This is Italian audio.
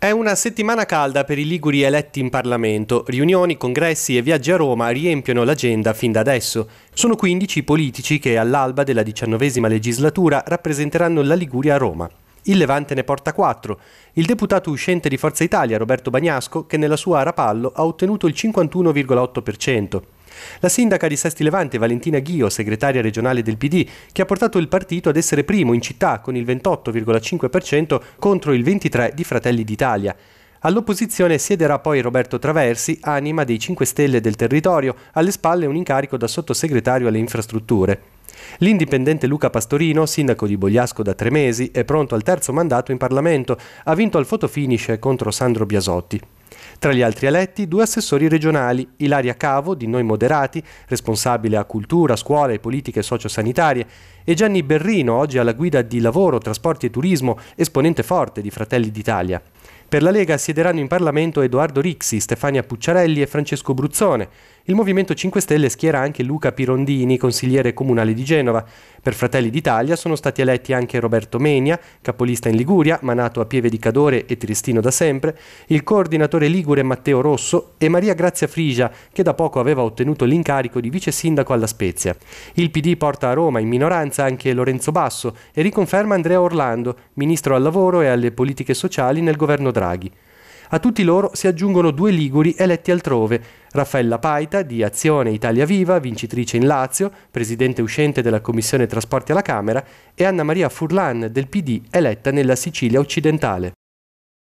È una settimana calda per i liguri eletti in Parlamento. Riunioni, congressi e viaggi a Roma riempiono l'agenda fin da adesso. Sono 15 i politici che all'alba della diciannovesima legislatura rappresenteranno la Liguria a Roma. Il Levante ne porta 4. Il deputato uscente di Forza Italia, Roberto Bagnasco, che nella sua Arapallo ha ottenuto il 51,8%. La sindaca di Sesti Levante, Valentina Ghio, segretaria regionale del PD, che ha portato il partito ad essere primo in città con il 28,5% contro il 23% di Fratelli d'Italia. All'opposizione siederà poi Roberto Traversi, anima dei 5 Stelle del territorio, alle spalle un incarico da sottosegretario alle infrastrutture. L'indipendente Luca Pastorino, sindaco di Bogliasco da tre mesi, è pronto al terzo mandato in Parlamento, ha vinto al fotofinish contro Sandro Biasotti. Tra gli altri eletti, due assessori regionali, Ilaria Cavo, di Noi Moderati, responsabile a cultura, scuola e politiche sociosanitarie, e Gianni Berrino, oggi alla guida di lavoro, trasporti e turismo, esponente forte di Fratelli d'Italia. Per la Lega siederanno in Parlamento Edoardo Rixi, Stefania Pucciarelli e Francesco Bruzzone. Il Movimento 5 Stelle schiera anche Luca Pirondini, consigliere comunale di Genova. Per Fratelli d'Italia sono stati eletti anche Roberto Menia, capolista in Liguria, ma nato a Pieve di Cadore e Tristino da sempre, il coordinatore Lì ligure Matteo Rosso e Maria Grazia Frigia, che da poco aveva ottenuto l'incarico di vice sindaco alla Spezia. Il PD porta a Roma in minoranza anche Lorenzo Basso e riconferma Andrea Orlando, ministro al lavoro e alle politiche sociali nel governo Draghi. A tutti loro si aggiungono due liguri eletti altrove, Raffaella Paita di Azione Italia Viva, vincitrice in Lazio, presidente uscente della Commissione Trasporti alla Camera, e Anna Maria Furlan del PD, eletta nella Sicilia occidentale.